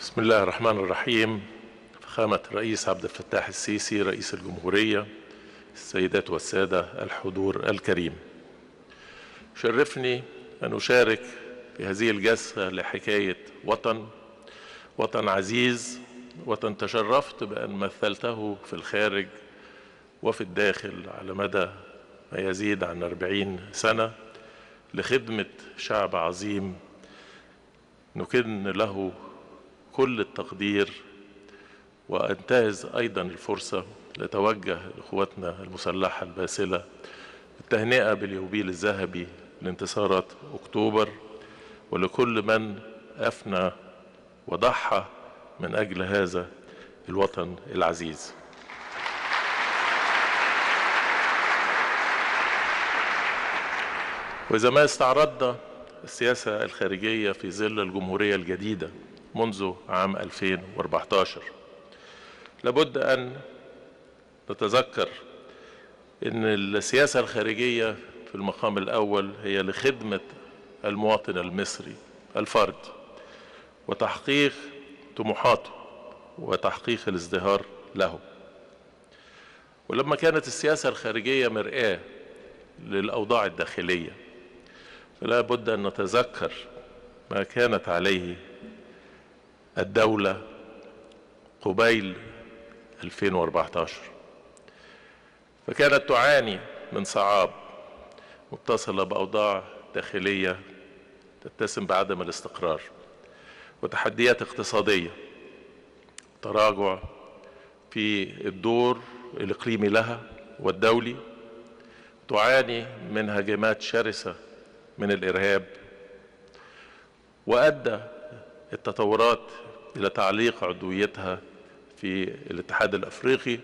بسم الله الرحمن الرحيم فخامة الرئيس عبد الفتاح السيسي رئيس الجمهورية السيدات والسادة الحضور الكريم شرفني أن أشارك في هذه الجلسة لحكاية وطن وطن عزيز وطن تشرفت بأن مثلته في الخارج وفي الداخل على مدى ما يزيد عن 40 سنة لخدمة شعب عظيم نكن له كل التقدير وانتهز ايضا الفرصه لتوجه لاخواتنا المسلحه الباسله التهنئه باليوبيل الذهبي لانتصارات اكتوبر ولكل من افنى وضحى من اجل هذا الوطن العزيز واذا ما استعرضنا السياسه الخارجيه في ظل الجمهوريه الجديده منذ عام 2014 لابد أن نتذكر أن السياسة الخارجية في المقام الأول هي لخدمة المواطن المصري الفرد وتحقيق طموحاته وتحقيق الازدهار له ولما كانت السياسة الخارجية مرآة للأوضاع الداخلية فلا بد أن نتذكر ما كانت عليه الدولة قبيل 2014 فكانت تعاني من صعاب متصلة بأوضاع داخلية تتسم بعدم الاستقرار وتحديات اقتصادية تراجع في الدور الإقليمي لها والدولي تعاني من هجمات شرسة من الإرهاب وأدى التطورات إلى تعليق عضويتها في الاتحاد الأفريقي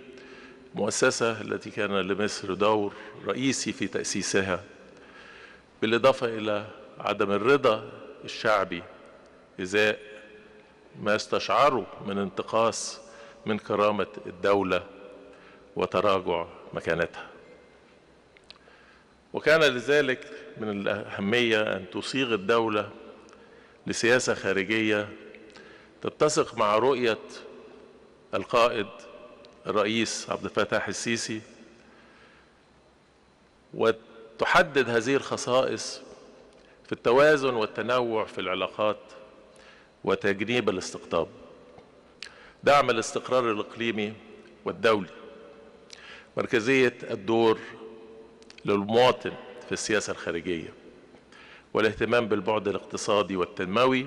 مؤسسة التي كان لمصر دور رئيسي في تأسيسها بالإضافة إلى عدم الرضا الشعبي إزاء ما استشعره من انتقاص من كرامة الدولة وتراجع مكانتها وكان لذلك من الأهمية أن تصيغ الدولة لسياسة خارجية تتسق مع رؤية القائد الرئيس عبد الفتاح السيسي وتحدد هذه الخصائص في التوازن والتنوع في العلاقات وتجنيب الاستقطاب دعم الاستقرار الإقليمي والدولي مركزية الدور للمواطن في السياسة الخارجية والاهتمام بالبعد الاقتصادي والتنموي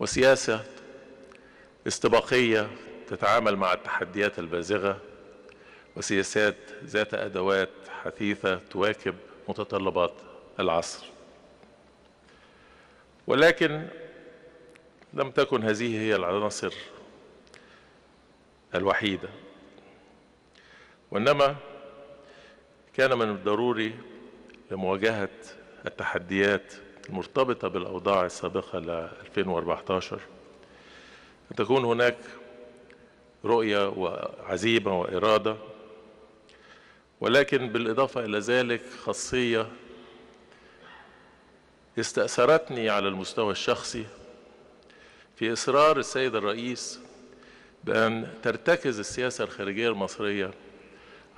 وسياسة استباقية تتعامل مع التحديات البازغة وسياسات ذات أدوات حثيثة تواكب متطلبات العصر ولكن لم تكن هذه هي العناصر الوحيدة وإنما كان من الضروري لمواجهة التحديات المرتبطة بالأوضاع السابقة ل 2014 أن تكون هناك رؤية وعزيمة وإرادة ولكن بالإضافة إلى ذلك خاصية استأثرتني على المستوى الشخصي في إصرار السيد الرئيس بأن ترتكز السياسة الخارجية المصرية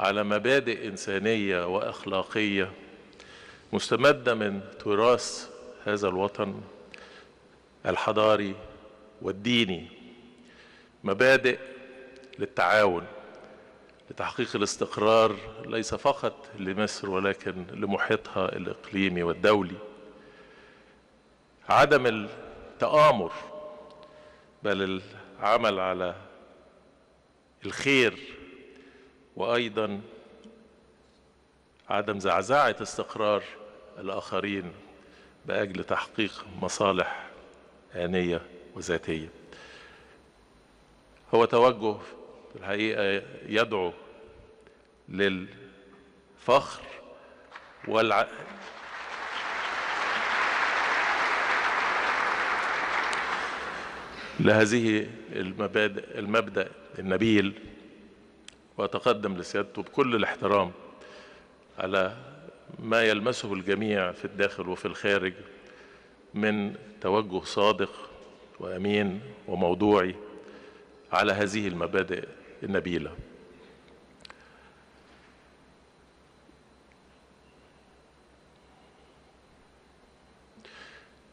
على مبادئ إنسانية وأخلاقية مستمدة من تراث هذا الوطن الحضاري والديني مبادئ للتعاون لتحقيق الاستقرار ليس فقط لمصر ولكن لمحيطها الإقليمي والدولي عدم التآمر بل العمل على الخير وأيضا عدم زعزعة استقرار الآخرين بأجل تحقيق مصالح آنية وذاتية هو توجه في الحقيقة يدعو للفخر والع... لهذه المبادئ المبدأ النبيل وأتقدم لسيادته بكل الاحترام على ما يلمسه الجميع في الداخل وفي الخارج من توجه صادق وامين وموضوعي على هذه المبادئ النبيله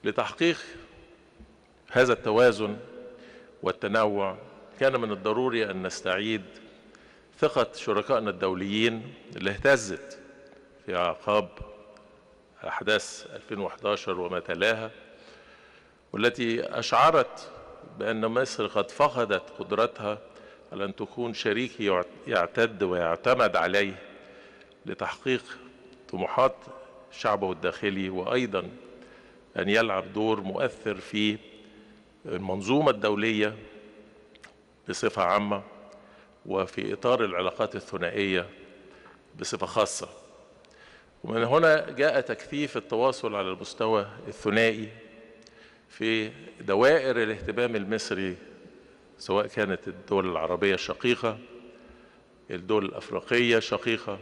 لتحقيق هذا التوازن والتنوع كان من الضروري ان نستعيد ثقه شركائنا الدوليين اللي اهتزت في اعقاب احداث 2011 وما تلاها والتي اشعرت بان مصر قد فقدت قدرتها على ان تكون شريك يعتد ويعتمد عليه لتحقيق طموحات شعبه الداخلي وايضا ان يلعب دور مؤثر في المنظومه الدوليه بصفه عامه وفي اطار العلاقات الثنائيه بصفه خاصه ومن هنا جاء تكثيف التواصل على المستوى الثنائي في دوائر الاهتمام المصري سواء كانت الدول العربية الشقيقة الدول الأفريقية الشقيقة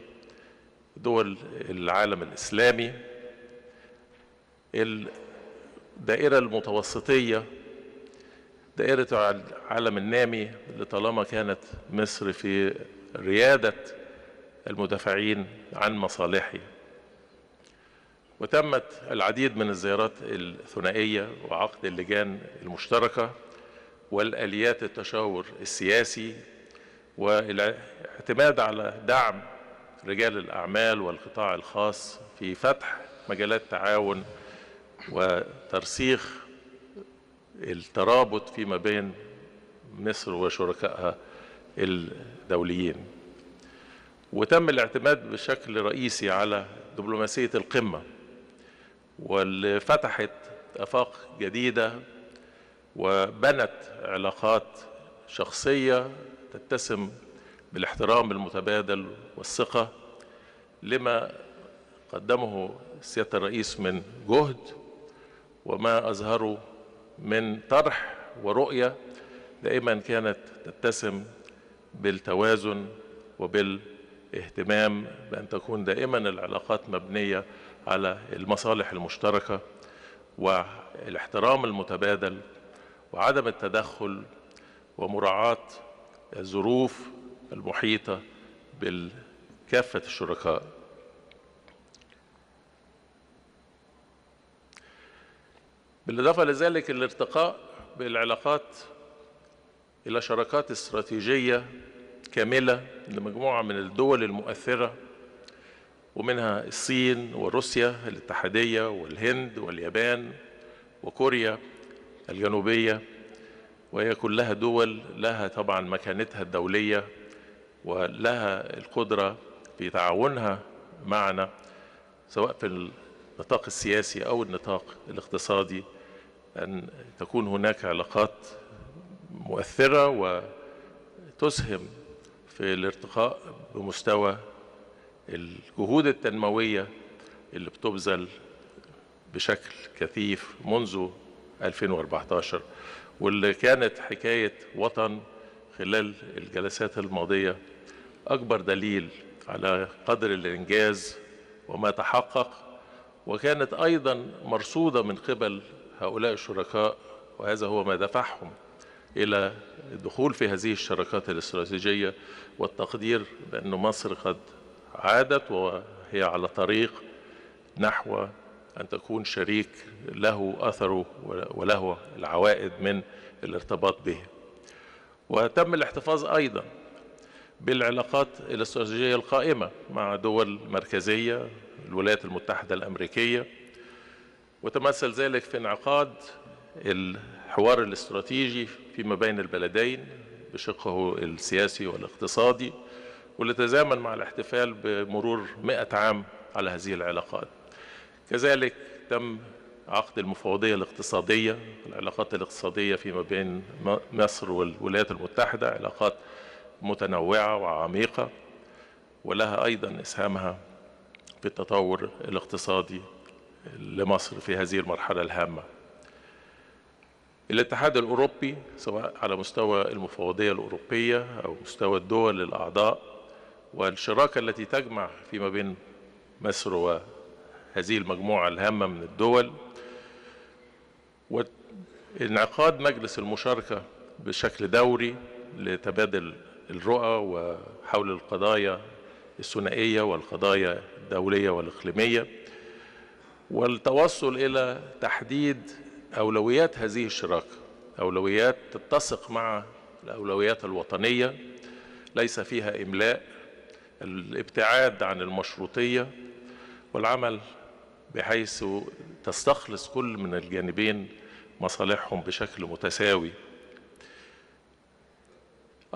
دول العالم الإسلامي الدائرة المتوسطية دائرة العالم النامي اللي طالما كانت مصر في ريادة المدافعين عن مصالحه وتمت العديد من الزيارات الثنائية وعقد اللجان المشتركة والآليات التشاور السياسي والاعتماد على دعم رجال الأعمال والقطاع الخاص في فتح مجالات تعاون وترسيخ الترابط فيما بين مصر وشركائها الدوليين وتم الاعتماد بشكل رئيسي على دبلوماسية القمة واللي فتحت آفاق جديدة وبنت علاقات شخصية تتسم بالاحترام المتبادل والثقة لما قدمه سيادة الرئيس من جهد وما أظهره من طرح ورؤية دائما كانت تتسم بالتوازن وبالاهتمام بأن تكون دائما العلاقات مبنية على المصالح المشتركة والاحترام المتبادل وعدم التدخل ومراعاة الظروف المحيطة بكافة الشركاء بالإضافة لذلك الارتقاء بالعلاقات إلى شراكات استراتيجية كاملة لمجموعة من الدول المؤثرة ومنها الصين وروسيا الاتحادية والهند واليابان وكوريا الجنوبية وهي كلها دول لها طبعا مكانتها الدولية ولها القدرة في تعاونها معنا سواء في النطاق السياسي أو النطاق الاقتصادي أن تكون هناك علاقات مؤثرة وتسهم في الارتقاء بمستوى الجهود التنموية اللي بتبذل بشكل كثيف منذ 2014 واللي كانت حكاية وطن خلال الجلسات الماضية أكبر دليل على قدر الإنجاز وما تحقق وكانت أيضا مرصودة من قبل هؤلاء الشركاء وهذا هو ما دفعهم إلى الدخول في هذه الشراكات الاستراتيجية والتقدير بأن مصر قد عادت وهي على طريق نحو أن تكون شريك له أثره وله العوائد من الارتباط به وتم الاحتفاظ أيضا بالعلاقات الاستراتيجية القائمة مع دول مركزية الولايات المتحدة الأمريكية وتمثل ذلك في انعقاد الحوار الاستراتيجي فيما بين البلدين بشقه السياسي والاقتصادي واللي تزامن مع الاحتفال بمرور 100 عام على هذه العلاقات كذلك تم عقد المفوضية الاقتصادية العلاقات الاقتصادية فيما بين مصر والولايات المتحدة علاقات متنوعة وعميقة ولها أيضا إسهامها في التطور الاقتصادي لمصر في هذه المرحلة الهامة الاتحاد الأوروبي سواء على مستوى المفوضية الأوروبية أو مستوى الدول الأعضاء والشراكة التي تجمع فيما بين مصر وهذه المجموعة الهامة من الدول وانعقاد مجلس المشاركة بشكل دوري لتبادل الرؤى وحول القضايا الثنائية والقضايا الدولية والإقليمية والتوصل إلى تحديد أولويات هذه الشراكة أولويات تتسق مع الأولويات الوطنية ليس فيها إملاء الابتعاد عن المشروطية والعمل بحيث تستخلص كل من الجانبين مصالحهم بشكل متساوي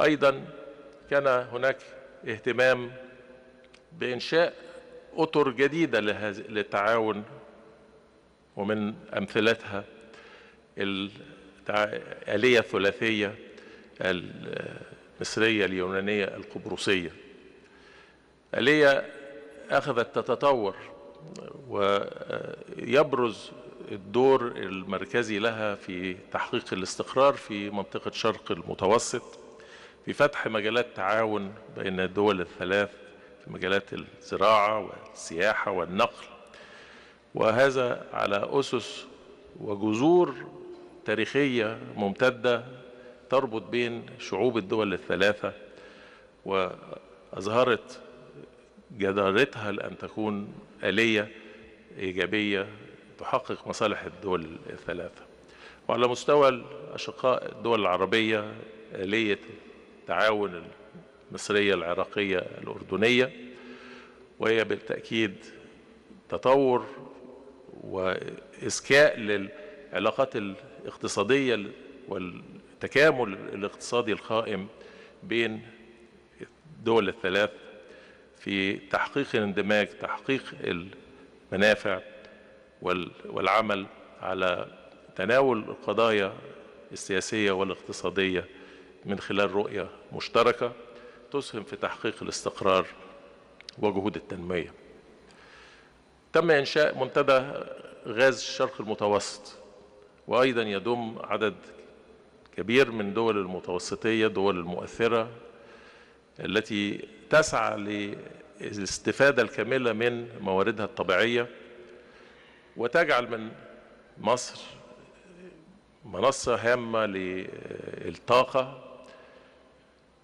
أيضا كان هناك اهتمام بإنشاء أطر جديدة للتعاون ومن أمثلتها الآلية الثلاثية المصرية اليونانية القبرصية آلية أخذت تتطور ويبرز الدور المركزي لها في تحقيق الاستقرار في منطقة شرق المتوسط في فتح مجالات تعاون بين الدول الثلاث في مجالات الزراعة والسياحة والنقل وهذا على أسس وجذور تاريخية ممتدة تربط بين شعوب الدول الثلاثة وأظهرت جدارتها لأن تكون آلية إيجابية تحقق مصالح الدول الثلاثة وعلى مستوى الأشقاء الدول العربية آلية التعاون المصرية العراقية الأردنية وهي بالتأكيد تطور وإسكاء للعلاقات الاقتصادية والتكامل الاقتصادي القائم بين الدول الثلاث في تحقيق الاندماج تحقيق المنافع والعمل على تناول القضايا السياسية والاقتصادية من خلال رؤية مشتركة تسهم في تحقيق الاستقرار وجهود التنمية تم إنشاء منتدى غاز الشرق المتوسط وأيضا يضم عدد كبير من دول المتوسطية دول المؤثرة التي تسعى للاستفادة الكاملة من مواردها الطبيعية وتجعل من مصر منصة هامة للطاقة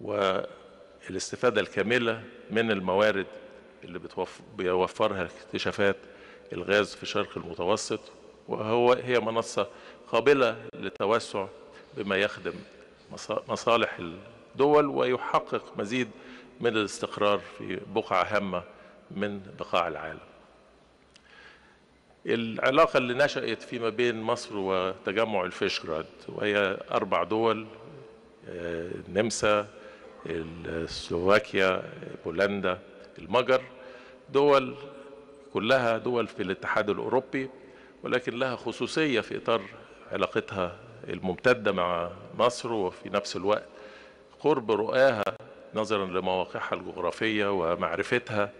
والاستفادة الكاملة من الموارد اللي بيوفرها اكتشافات الغاز في شرق المتوسط وهو هي منصة قابلة للتوسع بما يخدم مصالح الدول ويحقق مزيد من الاستقرار في بقعة هامة من بقاع العالم العلاقة اللي نشأت فيما بين مصر وتجمع الفيشغراد وهي أربع دول النمسا آه، السلوفاكيا بولندا المجر دول كلها دول في الاتحاد الأوروبي ولكن لها خصوصية في إطار علاقتها الممتدة مع مصر وفي نفس الوقت قرب رؤاها نظرا لمواقعها الجغرافية ومعرفتها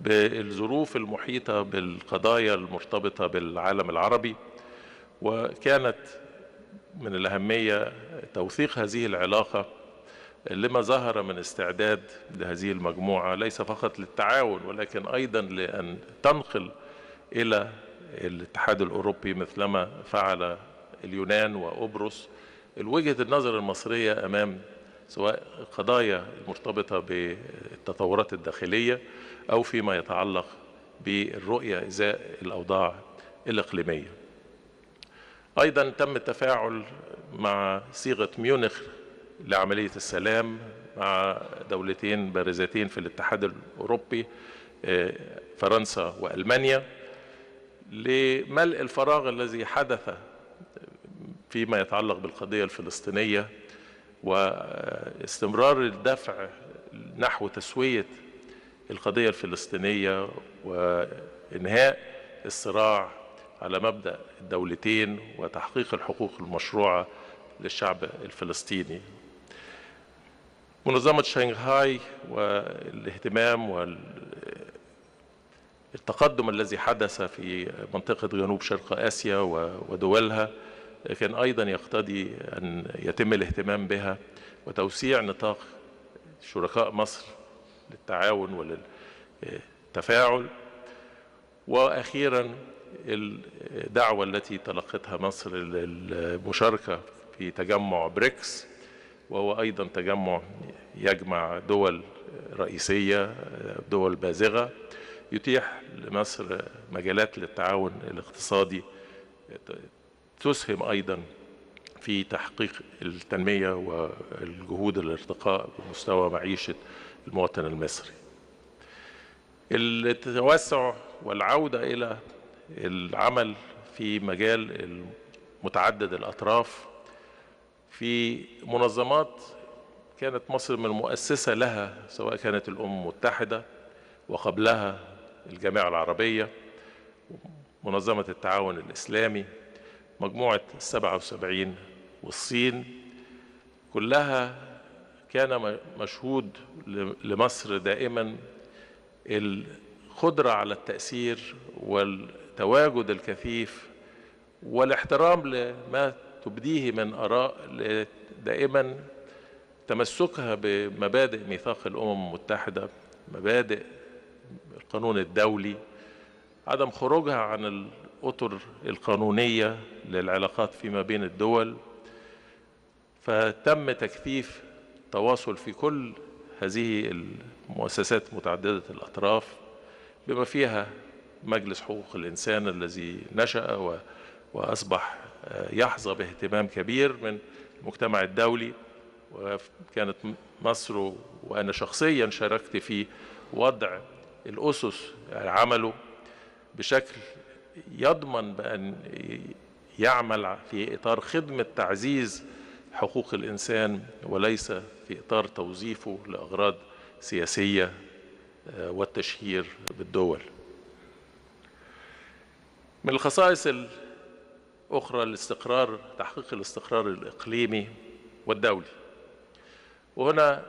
بالظروف المحيطة بالقضايا المرتبطة بالعالم العربي وكانت من الأهمية توثيق هذه العلاقة لما ظهر من استعداد لهذه المجموعة ليس فقط للتعاون ولكن أيضا لأن تنقل إلى الاتحاد الأوروبي مثلما فعل اليونان وقبرص الوجهه النظر المصرية أمام سواء قضايا المرتبطة بالتطورات الداخلية أو فيما يتعلق بالرؤية إزاء الأوضاع الإقليمية أيضا تم التفاعل مع صيغة ميونخ لعملية السلام مع دولتين بارزتين في الاتحاد الأوروبي فرنسا وألمانيا لملء الفراغ الذي حدث فيما يتعلق بالقضية الفلسطينية واستمرار الدفع نحو تسوية القضية الفلسطينية وإنهاء الصراع على مبدأ الدولتين وتحقيق الحقوق المشروعة للشعب الفلسطيني منظمة شنغهاي والاهتمام والتقدم الذي حدث في منطقة جنوب شرق آسيا ودولها لكن أيضا يقتضي أن يتم الاهتمام بها وتوسيع نطاق شركاء مصر للتعاون وللتفاعل وأخيرا الدعوة التي تلقتها مصر للمشاركة في تجمع بريكس وهو أيضا تجمع يجمع دول رئيسية دول بازغة يتيح لمصر مجالات للتعاون الاقتصادي تسهم أيضا في تحقيق التنمية والجهود الارتقاء بمستوى معيشة المواطن المصري التوسع والعودة إلى العمل في مجال متعدد الأطراف في منظمات كانت مصر من المؤسسة لها سواء كانت الأمم المتحدة وقبلها الجامعة العربية منظمة التعاون الإسلامي مجموعة السبعة وسبعين والصين كلها كان مشهود لمصر دائما القدرة على التأثير والتواجد الكثيف والاحترام لما تبديه من آراء دائما تمسكها بمبادئ ميثاق الأمم المتحدة مبادئ القانون الدولي عدم خروجها عن الأطر القانونية للعلاقات فيما بين الدول فتم تكثيف تواصل في كل هذه المؤسسات متعددة الأطراف بما فيها مجلس حقوق الإنسان الذي نشأ وأصبح آه، يحظى باهتمام كبير من المجتمع الدولي وكانت مصر وأنا شخصيا شاركت في وضع الأسس يعني عمله بشكل يضمن بأن يعمل في إطار خدمة تعزيز حقوق الإنسان وليس في إطار توظيفه لأغراض سياسية آه، والتشهير بالدول من الخصائص الأخرى الاستقرار تحقيق الاستقرار الإقليمي والدولي وهنا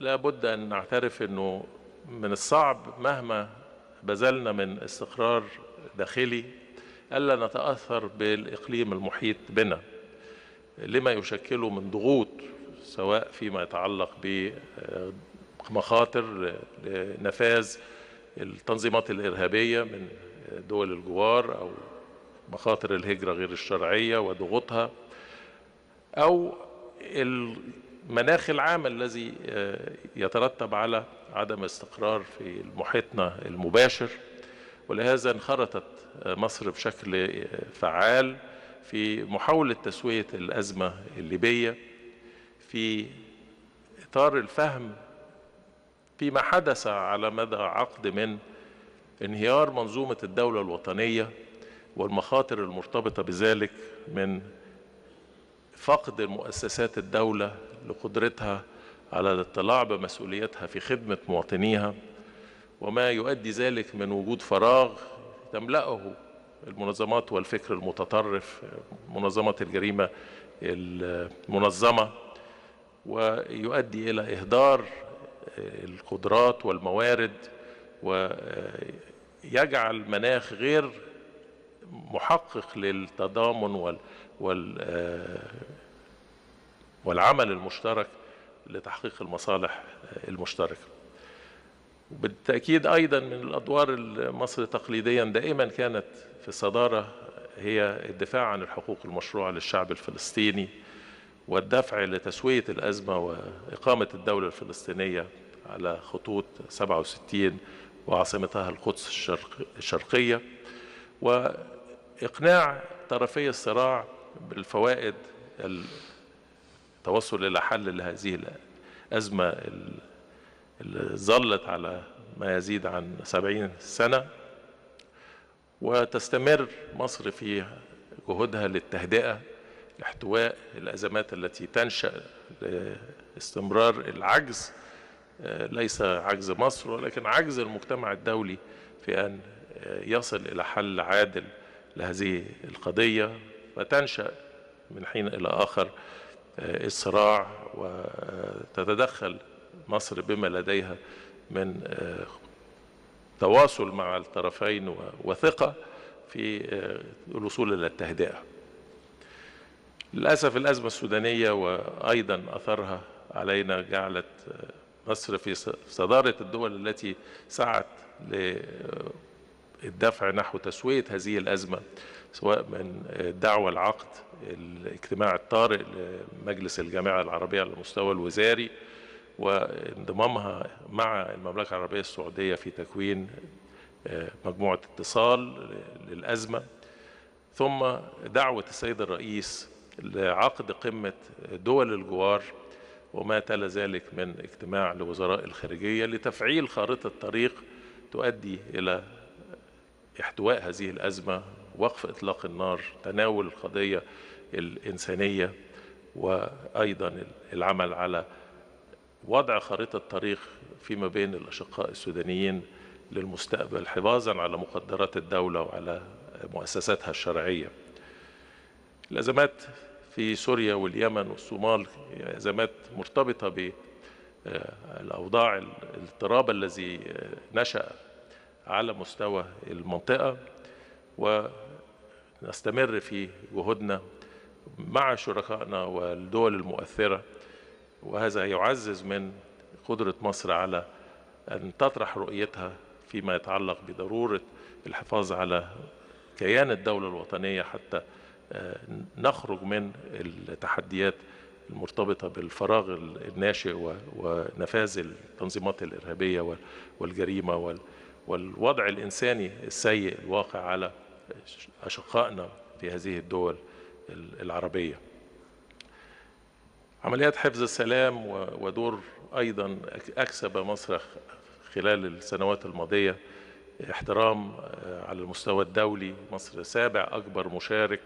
لابد أن نعترف أنه من الصعب مهما بذلنا من استقرار داخلي ألا نتأثر بالإقليم المحيط بنا لما يشكله من ضغوط سواء فيما يتعلق بمخاطر لنفاذ التنظيمات الإرهابية من دول الجوار أو مخاطر الهجرة غير الشرعية وضغوطها أو المناخ العام الذي آه، يترتب على عدم استقرار في محيطنا المباشر ولهذا انخرطت مصر بشكل فعال في محاولة تسوية الأزمة الليبية في إطار الفهم فيما حدث على مدى عقد من انهيار منظومة الدولة الوطنية والمخاطر المرتبطة بذلك من فقد مؤسسات الدولة لقدرتها على الاطلاع بمسؤوليتها في خدمة مواطنيها وما يؤدي ذلك من وجود فراغ تملأه المنظمات والفكر المتطرف منظمة الجريمة المنظمة ويؤدي إلى إهدار القدرات والموارد ويجعل مناخ غير محقق للتضامن وال والعمل المشترك لتحقيق المصالح المشتركه وبالتأكيد أيضا من الأدوار مصر تقليديا دائما كانت في الصدارة هي الدفاع عن الحقوق المشروعة للشعب الفلسطيني والدفع لتسوية الأزمة وإقامة الدولة الفلسطينية على خطوط 67 وعاصمتها القدس الشرقية وإقناع طرفي الصراع بالفوائد التوصل إلى حل لهذه الأزمة ظلت على ما يزيد عن سبعين سنة وتستمر مصر في جهودها للتهدئة لاحتواء الأزمات التي تنشأ لاستمرار العجز ليس عجز مصر ولكن عجز المجتمع الدولي في أن يصل إلى حل عادل لهذه القضية وتنشأ من حين إلى آخر الصراع وتتدخل مصر بما لديها من آه، تواصل مع الطرفين وثقة في آه، الوصول إلى التهدئة للأسف الأزمة السودانية وأيضا أثرها علينا جعلت آه، مصر في صدارة الدول التي سعت للدفع نحو تسوية هذه الأزمة سواء من دعوة العقد الاجتماع الطارئ لمجلس الجامعة العربية على المستوى الوزاري وانضمامها مع المملكة العربية السعودية في تكوين آه، مجموعة اتصال للأزمة ثم دعوة السيد الرئيس لعقد قمة دول الجوار وما تلا ذلك من اجتماع لوزراء الخارجية لتفعيل خارطة طريق تؤدي إلى احتواء هذه الأزمة وقف إطلاق النار تناول القضية الإنسانية وأيضا العمل على وضع خريطة طريق فيما بين الأشقاء السودانيين للمستقبل حفاظا على مقدرات الدولة وعلى مؤسساتها الشرعية الأزمات في سوريا واليمن والصومال أزمات مرتبطة بالأوضاع الاضطراب الذي نشأ على مستوى المنطقة ونستمر في جهودنا مع شركائنا والدول المؤثرة وهذا يعزز من قدرة مصر على أن تطرح رؤيتها فيما يتعلق بضرورة الحفاظ على كيان الدولة الوطنية حتى آه، نخرج من التحديات المرتبطة بالفراغ الناشئ ونفاذ التنظيمات الإرهابية والجريمة والوضع الإنساني السيء الواقع على أشقائنا في هذه الدول العربية عمليات حفظ السلام ودور أيضا أكسب مصر خلال السنوات الماضية احترام آه، على المستوى الدولي مصر سابع أكبر مشارك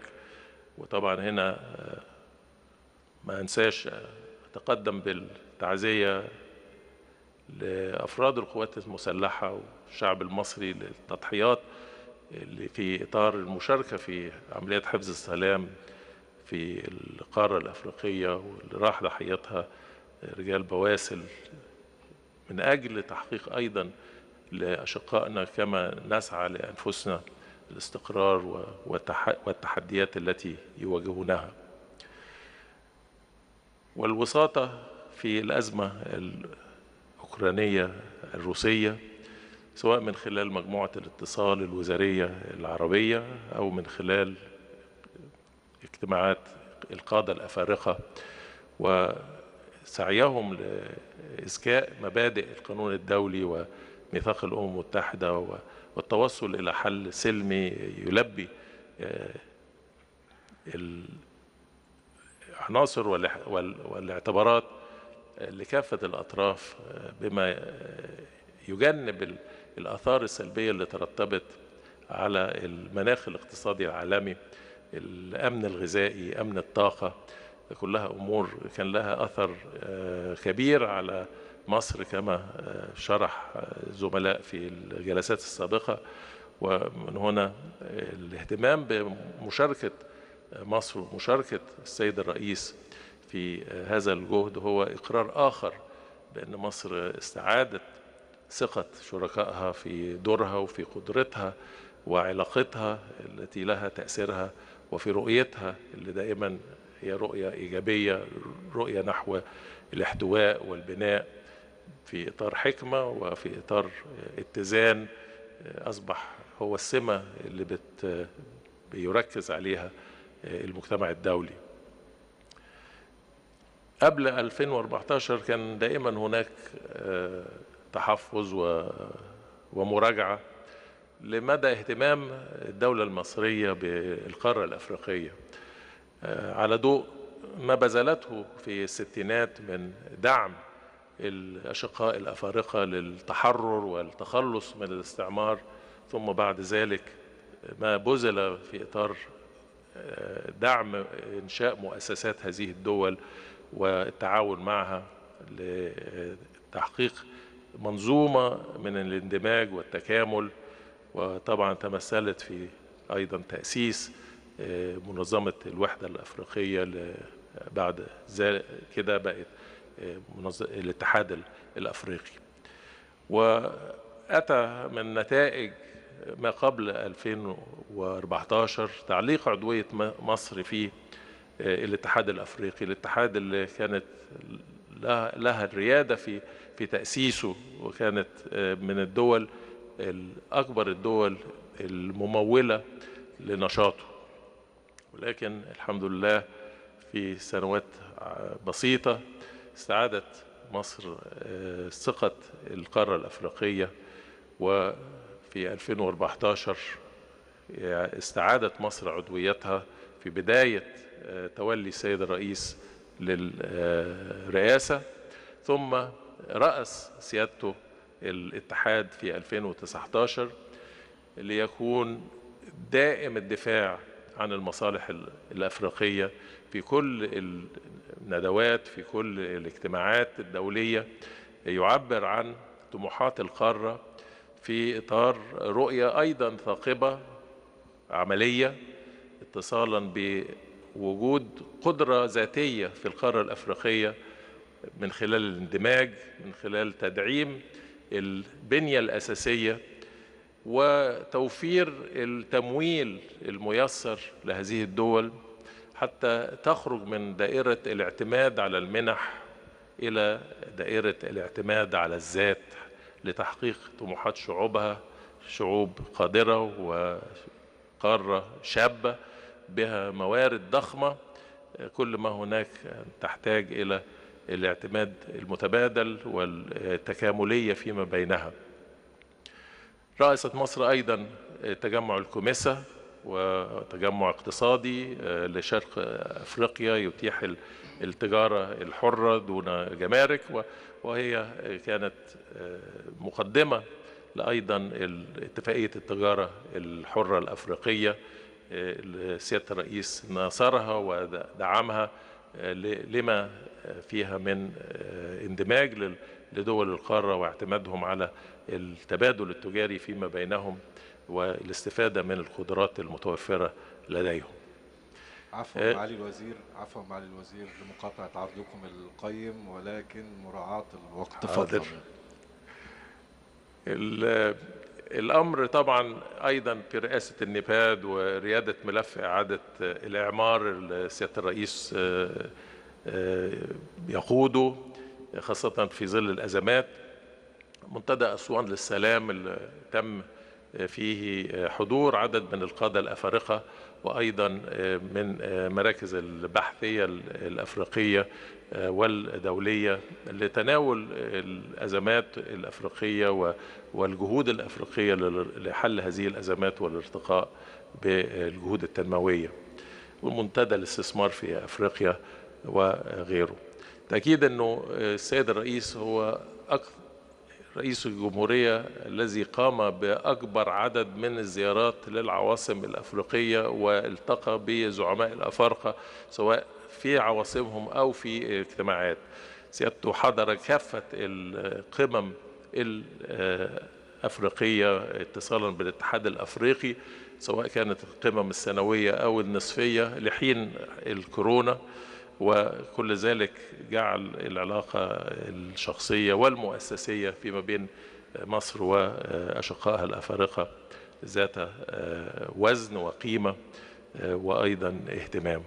وطبعا هنا آه، ما أنساش آه، أتقدم بالتعزية لأفراد القوات المسلحة والشعب المصري للتضحيات اللي في إطار المشاركة في عمليات حفظ السلام في القارة الأفريقية واللي راح ضحيتها رجال بواسل من أجل تحقيق أيضا لأشقائنا كما نسعى لأنفسنا الاستقرار والتحديات التي يواجهونها والوساطة في الأزمة الأوكرانية الروسية سواء من خلال مجموعة الاتصال الوزارية العربية أو من خلال اجتماعات القادة الأفارقة وسعيهم لإزكاء مبادئ القانون الدولي وميثاق الأمم المتحدة والتوصل إلى حل سلمي يلبي آه، العناصر والاعتبارات لكافة الأطراف آه، بما آه، يجنب الآثار السلبية اللي ترتبت على المناخ الاقتصادي العالمي الامن الغذائي امن الطاقه كلها امور كان لها اثر كبير آه، على مصر كما آه، شرح آه، زملاء في الجلسات السابقه ومن هنا الاهتمام بمشاركه مصر ومشاركه السيد الرئيس في هذا الجهد هو اقرار اخر بان مصر استعادت ثقه شركائها في دورها وفي قدرتها وعلاقتها التي لها تاثيرها وفي رؤيتها اللي دائما هي رؤية إيجابية رؤية نحو الاحتواء والبناء في إطار حكمة وفي إطار اتزان أصبح هو السمة اللي بت بيركز عليها المجتمع الدولي قبل 2014 كان دائما هناك آه، تحفظ ومراجعة لمدى اهتمام الدولة المصرية بالقارة الأفريقية آه، على ضوء ما بذلته في الستينات من دعم الأشقاء الأفارقة للتحرر والتخلص من الاستعمار ثم بعد ذلك ما بذل في إطار آه، دعم إنشاء مؤسسات هذه الدول والتعاون معها لتحقيق منظومة من الاندماج والتكامل وطبعا تمثلت في أيضا تأسيس آه، منظمة الوحدة الأفريقية بعد كده بقت آه، الاتحاد الأفريقي وأتى من نتائج ما قبل 2014 تعليق عضوية مصر في آه، الاتحاد الأفريقي الاتحاد اللي كانت لها الريادة في في تأسيسه وكانت من الدول أكبر الدول الممولة لنشاطه ولكن الحمد لله في سنوات بسيطة استعادت مصر آه، ثقة القارة الأفريقية وفي 2014 آه، استعادت مصر عضويتها في بداية آه، تولي السيد الرئيس للرئاسة ثم رأس سيادته الاتحاد في 2019 ليكون دائم الدفاع عن المصالح الافريقيه في كل الندوات في كل الاجتماعات الدوليه يعبر عن طموحات القاره في اطار رؤيه ايضا ثاقبه عمليه اتصالا بوجود قدره ذاتيه في القاره الافريقيه من خلال الاندماج من خلال تدعيم البنية الأساسية وتوفير التمويل الميسر لهذه الدول حتى تخرج من دائرة الاعتماد على المنح إلى دائرة الاعتماد على الذات لتحقيق طموحات شعوبها شعوب قادرة وقارة شابة بها موارد ضخمة كل ما هناك تحتاج إلى الاعتماد المتبادل والتكاملية فيما بينها رأست مصر أيضا تجمع الكوميسا وتجمع اقتصادي آه، لشرق أفريقيا يتيح التجارة الحرة دون جمارك وهي كانت آه، مقدمة لأيضا اتفاقية التجارة الحرة الأفريقية آه، سيادة الرئيس ناصرها ودعمها لما فيها من آه، اندماج لدول القارة واعتمادهم على التبادل التجاري فيما بينهم والاستفادة من القدرات المتوفرة لديهم عفوا آه، معالي الوزير عفوا معالي الوزير لمقاطعة عرضكم القيم ولكن مراعاة الوقت فضل الأمر طبعا أيضا في رئاسة النباد وريادة ملف إعادة الإعمار سيادة الرئيس آه، آه، يقوده خاصة في ظل الأزمات منتدى أسوان للسلام اللي تم فيه آه، حضور عدد من القادة الأفارقة وأيضا من مراكز البحثية الأفريقية آه، والدولية لتناول الأزمات الأفريقية والجهود الأفريقية لحل هذه الأزمات والارتقاء بالجهود التنموية ومنتدى الاستثمار في أفريقيا وغيره تأكيد أنه السيد الرئيس هو أكثر رئيس الجمهورية الذي قام بأكبر عدد من الزيارات للعواصم الأفريقية والتقى بزعماء الأفارقة سواء في عواصمهم أو في اجتماعات سيادته حضر كافة القمم الأفريقية اتصالا بالاتحاد الأفريقي سواء كانت القمم السنوية أو النصفية لحين الكورونا وكل ذلك جعل العلاقة الشخصية والمؤسسية فيما بين مصر وأشقائها الأفارقة ذات وزن وقيمة وأيضا اهتمام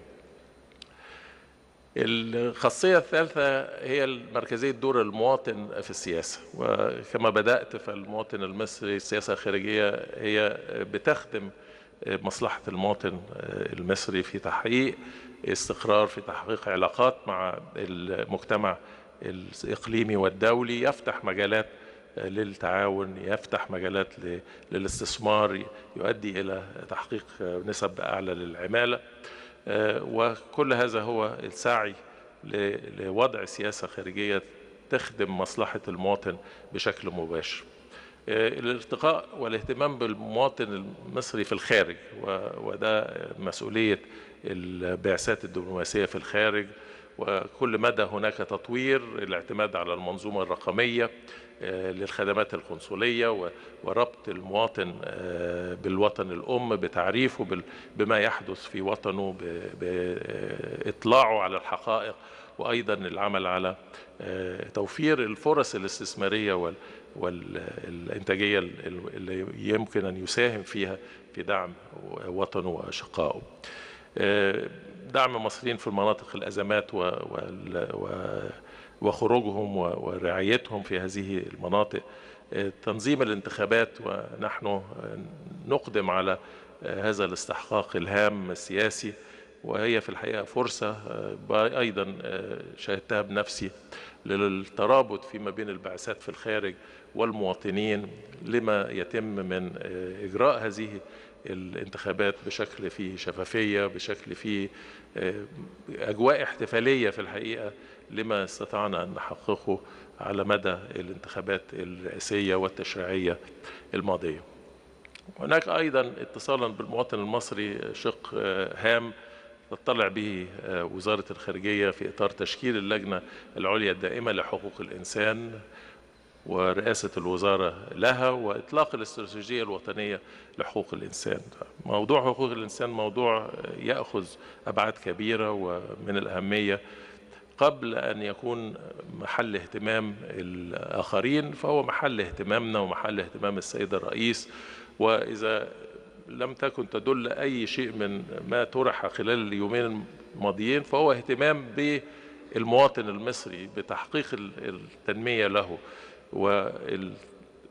الخاصية الثالثة هي مركزية دور المواطن في السياسة وكما بدأت فالمواطن المصري السياسة الخارجية هي بتخدم مصلحة المواطن المصري في تحقيق استقرار في تحقيق علاقات مع المجتمع الإقليمي والدولي يفتح مجالات للتعاون يفتح مجالات للاستثمار يؤدي إلى تحقيق نسب أعلى للعمالة آه، وكل هذا هو السعي لوضع سياسة خارجية تخدم مصلحة المواطن بشكل مباشر آه، الارتقاء والاهتمام بالمواطن المصري في الخارج وده مسؤولية البعثات الدبلوماسية في الخارج وكل مدى هناك تطوير الاعتماد على المنظومة الرقمية آه، للخدمات القنصلية وربط المواطن آه، بالوطن الأم بتعريفه بما يحدث في وطنه بإطلاعه على الحقائق وأيضا العمل على آه، توفير الفرص الاستثمارية والإنتاجية اللي يمكن أن يساهم فيها في دعم وطنه وأشقائه دعم المصريين في المناطق الأزمات و, و... وخروجهم ورعايتهم في هذه المناطق آه، تنظيم الانتخابات ونحن آه، نقدم على آه، هذا الاستحقاق الهام السياسي وهي في الحقيقة فرصة أيضا شاهدتها بنفسي للترابط فيما بين البعثات في الخارج والمواطنين لما يتم من إجراء هذه الانتخابات بشكل فيه شفافية بشكل فيه أجواء احتفالية في الحقيقة لما استطعنا أن نحققه على مدى الانتخابات الرئاسية والتشريعية الماضية هناك أيضا اتصالا بالمواطن المصري شق آه، هام تطلع به آه، وزارة الخارجية في إطار تشكيل اللجنة العليا الدائمة لحقوق الإنسان ورئاسة الوزارة لها وإطلاق الاستراتيجية الوطنية لحقوق الإنسان موضوع حقوق الإنسان موضوع آه، يأخذ أبعاد كبيرة ومن الأهمية قبل أن يكون محل اهتمام الآخرين فهو محل اهتمامنا ومحل اهتمام السيد الرئيس وإذا لم تكن تدل أي شيء من ما طرح خلال اليومين الماضيين فهو اهتمام بالمواطن المصري بتحقيق التنمية له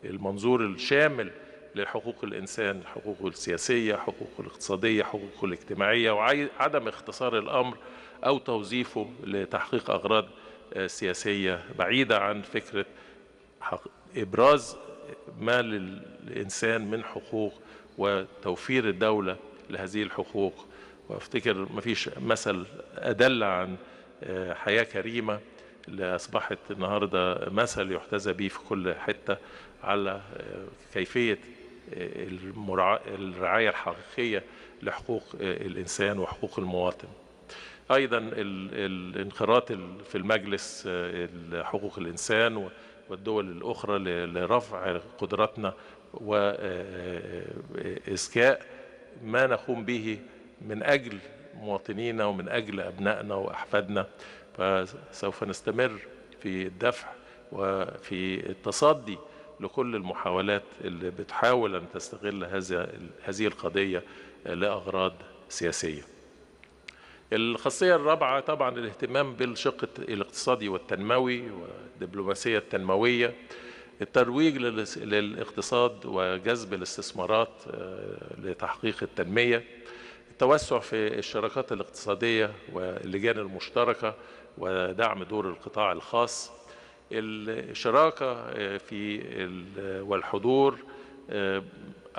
والمنظور الشامل لحقوق الإنسان حقوقه السياسية حقوقه الاقتصادية حقوقه الاجتماعية وعدم اختصار الأمر أو توظيفه لتحقيق أغراض آه، سياسية بعيدة عن فكرة إبراز ما للإنسان من حقوق وتوفير الدولة لهذه الحقوق وافتكر مفيش مثل أدل عن آه، حياة كريمة اللي أصبحت النهاردة مثل يحتذى به في كل حتة على آه، كيفية الرعاية الحقيقية لحقوق الإنسان وحقوق المواطن ايضا الانخراط في المجلس آه، حقوق الانسان والدول الاخرى لرفع قدراتنا واذكاء آه، آه، ما نقوم به من أجل مواطنينا ومن أجل أبنائنا وأحفادنا فسوف نستمر في الدفع وفي التصدي لكل المحاولات اللي بتحاول أن تستغل هذه القضية لأغراض سياسية الخاصية الرابعة طبعا الاهتمام بالشق الاقتصادي والتنموي والدبلوماسية التنموية الترويج للاقتصاد وجذب الاستثمارات آه، لتحقيق التنمية التوسع في الشراكات الاقتصادية واللجان المشتركة ودعم دور القطاع الخاص الشراكة آه، في والحضور آه،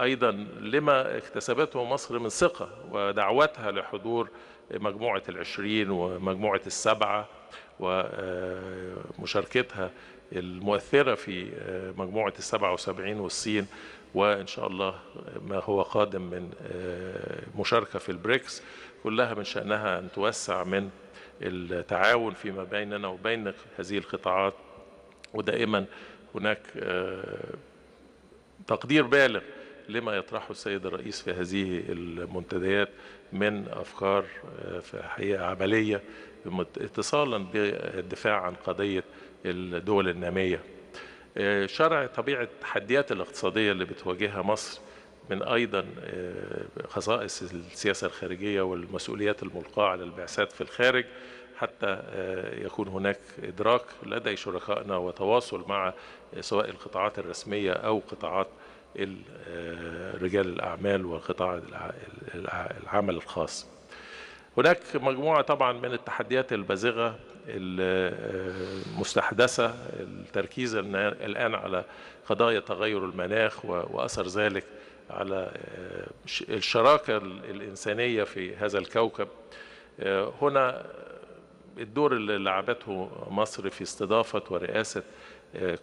أيضا لما اكتسبته مصر من ثقة ودعوتها لحضور مجموعة العشرين ومجموعة السبعة ومشاركتها المؤثرة في مجموعة السبعة وسبعين والصين وإن شاء الله ما هو قادم من آه، مشاركة في البريكس كلها من شأنها أن توسع من التعاون فيما بيننا وبين هذه القطاعات ودائما هناك آه، تقدير بالغ لما يطرحه السيد الرئيس في هذه المنتديات من أفكار آه، في الحقيقة عملية اتصالا بالدفاع عن قضية الدول النامية آه، شرع طبيعة التحديات الاقتصادية اللي بتواجهها مصر من أيضا آه، خصائص السياسة الخارجية والمسؤوليات الملقاة على البعثات في الخارج حتى يكون هناك إدراك لدى شركائنا وتواصل مع سواء القطاعات الرسمية أو قطاعات آه، رجال الأعمال وقطاع العمل الخاص هناك مجموعة طبعا من التحديات البازغة آه، المستحدثة التركيز الآن على قضايا تغير المناخ وأثر ذلك على آه، الشراكة الإنسانية في هذا الكوكب هنا الدور اللي لعبته مصر في استضافة ورئاسة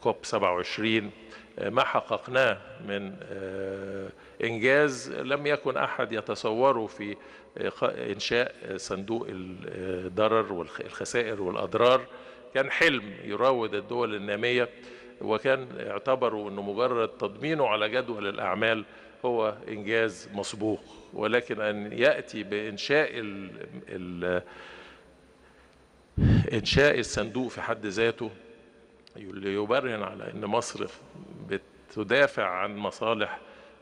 كوب 27 آه، ما حققناه من آه، انجاز لم يكن احد يتصوره في آه، انشاء صندوق الضرر والخسائر والاضرار كان حلم يراود الدول الناميه وكان اعتبروا انه مجرد تضمينه على جدول الاعمال هو انجاز مسبوق ولكن ان ياتي بانشاء الـ الـ انشاء الصندوق في حد ذاته اللي أيوة، يبرهن على ان مصر بتدافع عن مصالح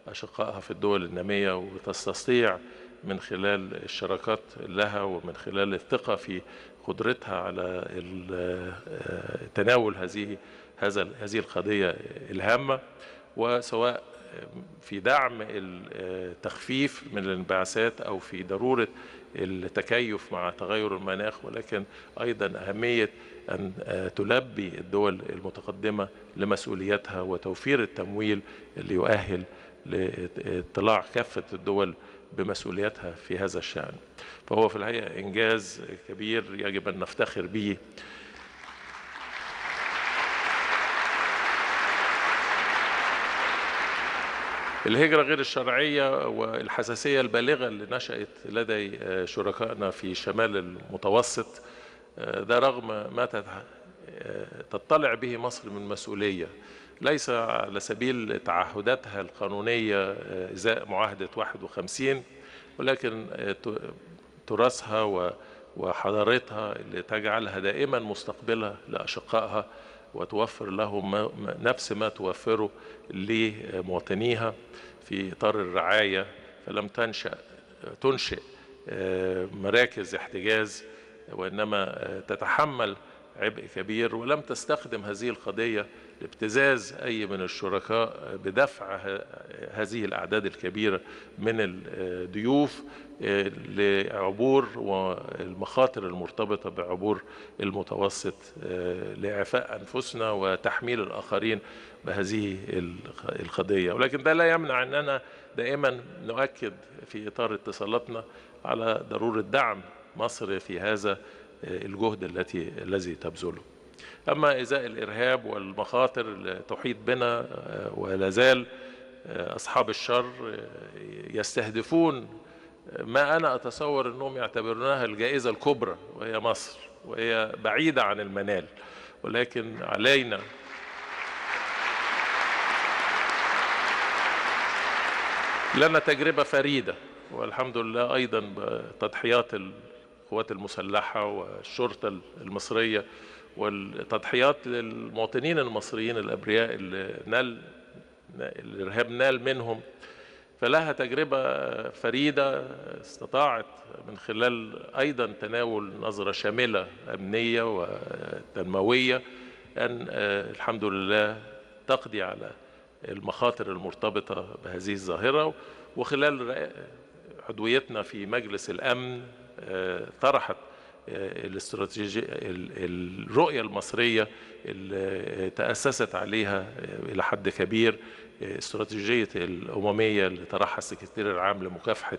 اشقائها في الدول الناميه وتستطيع من خلال الشراكات لها ومن خلال الثقه في قدرتها على آه، تناول هذه هذا هذه القضيه الهامه وسواء في دعم التخفيف من الانبعاثات او في ضروره التكيف مع تغير المناخ ولكن ايضا اهميه أن آه، تلبي الدول المتقدمة لمسؤولياتها وتوفير التمويل اللي يؤهل لاطلاع كافة الدول بمسؤولياتها في هذا الشأن فهو في الحقيقة إنجاز كبير يجب أن نفتخر به الهجرة غير الشرعية والحساسية البالغة اللي نشأت لدي آه، شركائنا في شمال المتوسط ده رغم ما تطلع به مصر من مسؤولية ليس على سبيل تعهداتها القانونية آه، إزاء معاهدة 51 ولكن آه، تراثها وحضارتها اللي تجعلها دائما مستقبلة لأشقائها وتوفر لهم نفس ما توفره لمواطنيها في إطار الرعاية فلم تنشأ تنشئ آه، مراكز احتجاز وإنما آه، تتحمل عبء كبير ولم تستخدم هذه القضية لابتزاز أي من الشركاء آه، بدفع هذه الأعداد الكبيرة من الضيوف آه، لعبور والمخاطر المرتبطة بعبور المتوسط لإعفاء أنفسنا وتحميل الآخرين بهذه القضية ولكن ده لا يمنع أننا دائما نؤكد في إطار اتصالاتنا على ضرورة دعم مصر في هذا آه، الجهد التي الذي تبذله أما إزاء الإرهاب والمخاطر اللي تحيط بنا آه، ولا زال آه، أصحاب الشر يستهدفون ما أنا أتصور أنهم يعتبرونها الجائزة الكبرى وهي مصر وهي بعيدة عن المنال ولكن علينا لنا تجربة فريدة والحمد لله أيضا بتضحيات القوات المسلحة والشرطة المصرية والتضحيات للمواطنين المصريين الأبرياء اللي نال الإرهاب نال منهم فلها تجربة فريدة استطاعت من خلال أيضا تناول نظرة شاملة أمنية وتنموية أن آه، الحمد لله تقضي على المخاطر المرتبطة بهذه الظاهرة وخلال عضويتنا في مجلس الأمن طرحت آه، الاستراتيجية الرؤية المصرية اللي تأسست عليها آه، إلى حد كبير آه، استراتيجية الأممية اللي طرحها السكرتير العام لمكافحة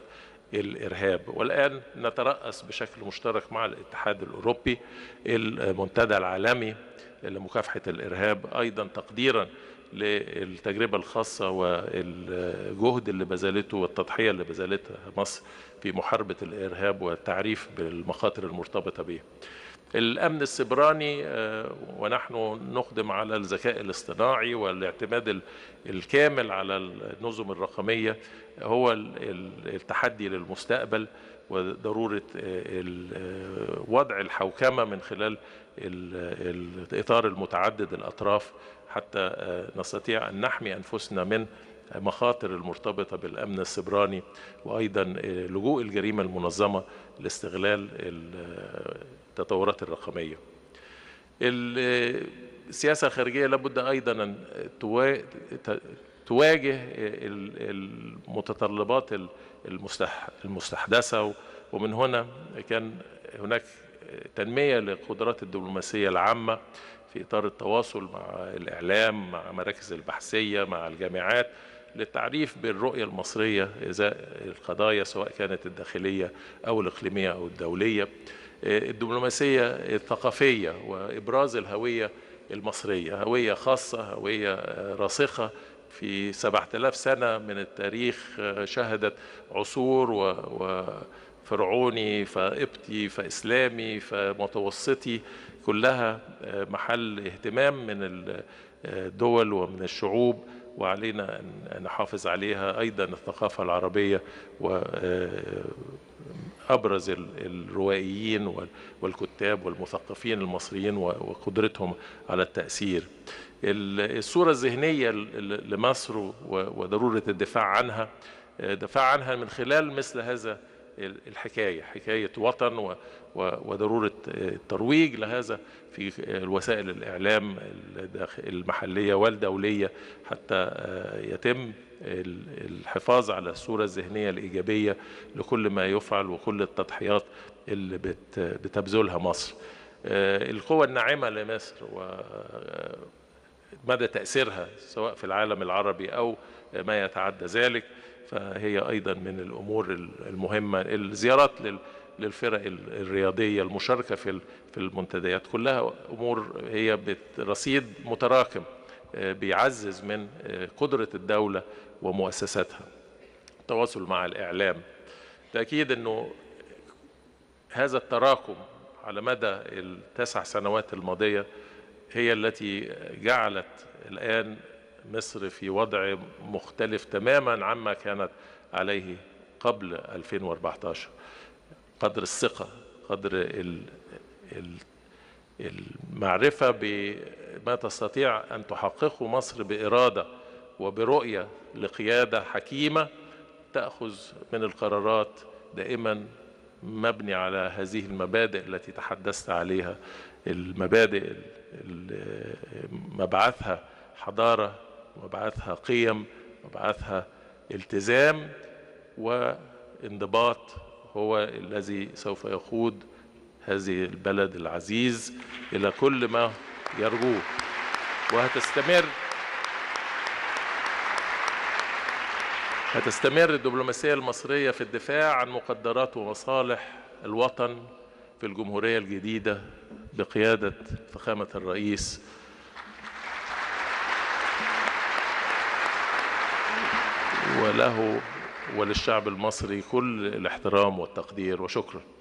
الإرهاب والآن نترأس بشكل مشترك مع الاتحاد الأوروبي المنتدى العالمي لمكافحة الإرهاب أيضا تقديرا للتجربة الخاصة والجهد اللي بذلته والتضحية اللي بذلتها مصر في محاربة الإرهاب والتعريف بالمخاطر المرتبطة به الأمن السبراني آه، ونحن نقدم على الذكاء الاصطناعي والاعتماد الكامل على النظم الرقمية هو التحدي للمستقبل وضروره آه، آه، وضع الحوكمه من خلال الاطار المتعدد الاطراف حتى آه، نستطيع ان نحمي انفسنا من مخاطر المرتبطه بالامن السبراني وايضا لجوء الجريمه المنظمه لاستغلال التطورات الرقميه. السياسه الخارجيه لابد ايضا ان تواجه المتطلبات المستحدثة ومن هنا كان هناك تنمية لقدرات الدبلوماسية العامة في إطار التواصل مع الإعلام مع مراكز البحثية مع الجامعات للتعريف بالرؤية المصرية إزاء القضايا سواء كانت الداخلية أو الإقليمية أو الدولية الدبلوماسية الثقافية وإبراز الهوية المصرية هوية خاصة هوية راسخة في 7000 سنة من التاريخ آه، شهدت عصور و, و فرعوني فقبطي فإسلامي فمتوسطي كلها آه، محل اهتمام من الدول آه، ومن الشعوب وعلينا أن نحافظ عليها أيضا الثقافة العربية وأبرز الروائيين والكتاب والمثقفين المصريين وقدرتهم على التأثير الصورة الذهنية لمصر وضرورة الدفاع عنها آه، دفاع عنها من خلال مثل هذا الحكاية حكاية وطن وضرورة آه، الترويج لهذا في آه، وسائل الإعلام المحلية والدولية حتى يتم الحفاظ على الصورة الذهنية الإيجابية لكل ما يفعل وكل التضحيات اللي بتبذلها مصر القوه الناعمة لمصر مدى تأثيرها سواء في العالم العربي أو ما يتعدى ذلك فهي أيضا من الأمور المهمة الزيارات للفرق الرياضية المشاركة في في المنتديات كلها أمور هي رصيد متراكم آه، بيعزز من آه، قدرة الدولة ومؤسساتها التواصل مع الإعلام تأكيد أنه هذا التراكم على مدى التسع سنوات الماضية هي التي جعلت الآن مصر في وضع مختلف تماما عما كانت عليه قبل 2014 قدر الثقة قدر المعرفة بما تستطيع أن تحققه مصر بإرادة وبرؤية لقيادة حكيمة تأخذ من القرارات دائما مبني على هذه المبادئ التي تحدثت عليها المبادئ مبعثها حضارة مبعثها قيم مبعثها التزام وانضباط هو الذي سوف يقود هذه البلد العزيز إلى كل ما يرجوه وهتستمر هتستمر الدبلوماسية المصرية في الدفاع عن مقدرات ومصالح الوطن في الجمهورية الجديدة بقيادة فخامة الرئيس وله وللشعب المصري كل الاحترام والتقدير وشكرا